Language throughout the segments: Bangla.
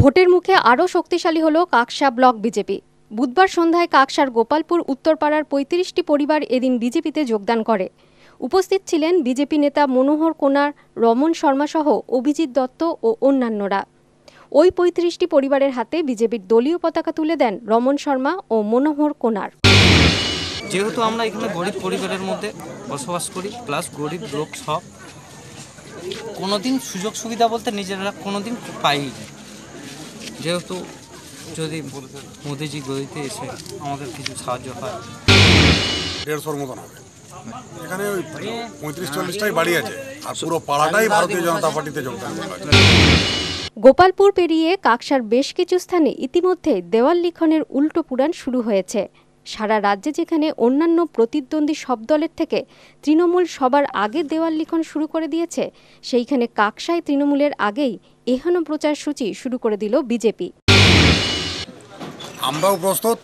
ভোটের মুখে আরও শক্তিশালী হল কাকসা ব্লক বিজেপি বুধবার সন্ধ্যায় কাকসার গোপালপুর উত্তরপাড়ার পঁয়ত্রিশটি পরিবার এদিন বিজেপিতে যোগদান করে উপস্থিত ছিলেন বিজেপি নেতা মনোহর কোনার রমন শর্মা সহ অভিজিৎ দত্ত ও অন্যান্যরা ওই পঁয়ত্রিশটি পরিবারের হাতে বিজেপির দলীয় পতাকা তুলে দেন রমন শর্মা ও মনোহর কোনার যেহেতু আমরা এখানে গরিব পরিবারের মধ্যে বসবাস করি প্লাস গরিব লোক সব কোনোদিন সুযোগ সুবিধা বলতে নিজেরা কোনোদিন পাইনি যেহেতু যদি মোদিজি গদিতে এসে আমাদের কিছু সাহায্য হয় দেড়শোর মতন হবে এখানে ওই পঁয়ত্রিশ চল্লিশটাই বাড়ি আছে আর পুরো পাড়াটাই ভারতীয় জনতা পার্টিতে যোগদান গোপালপুর পেরিয়ে কাকসার বেশ কিছু স্থানে ইতিমধ্যে দেওয়াল লিখনের উল্টো পুরাণ শুরু হয়েছে সারা রাজ্যে যেখানে অন্যান্য প্রতিদ্বন্দ্বী সব দলের থেকে তৃণমূল সবার আগে দেওয়াল লিখন শুরু করে দিয়েছে সেইখানে কাকসায় তৃণমূলের আগেই এহেন প্রচার সূচি শুরু করে দিল বিজেপি আমরাও প্রস্তুত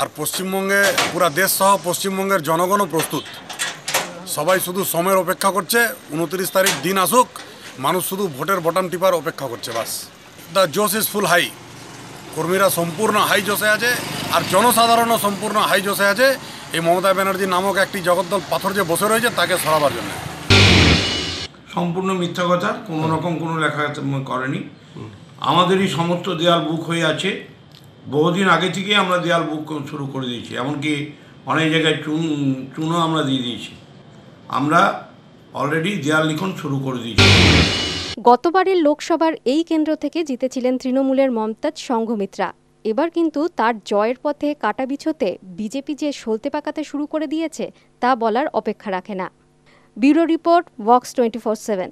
আর পশ্চিমবঙ্গে পুরা দেশ সহ পশ্চিমবঙ্গের জনগণও প্রস্তুত সবাই শুধু সময়ের অপেক্ষা করছে উনত্রিশ তারিখ দিন আসুক মানুষ শুধু ভোটের বটাম টিপার অপেক্ষা করছে বাস দ্য জোস ইজ ফুল হাই কর্মীরা সম্পূর্ণ হাই জোসে আছে আর জনসাধারণও সম্পূর্ণ হাই জোসে আছে এই মমতা ব্যানার্জি নামক একটি জগদ্দল পাথর যে বসে রয়েছে তাকে সরাবার জন্য সম্পূর্ণ মিথ্যা কথা কোনো রকম কোনো লেখা করেনি আমাদেরই সমস্ত দেয়াল বুক হয়ে আছে বহুদিন আগে থেকে আমরা দেয়াল বুক শুরু করে দিয়েছি এমনকি অনেক জায়গায় চুন চুনও আমরা দিয়ে দিয়েছি আমরা অলরেডি দেয়াল লিখন শুরু করে দিয়েছি গতবারের লোকসভার এই কেন্দ্র থেকে জিতেছিলেন তৃণমূলের মমতাজ সংঘমিত্রা এবার কিন্তু তার জয়ের পথে কাটা বিছোতে বিজেপি যে সলতে পাকাতে শুরু করে দিয়েছে তা বলার অপেক্ষা রাখে না ব্যুরো রিপোর্ট ওয়াক্স টোয়েন্টি ফোর সেভেন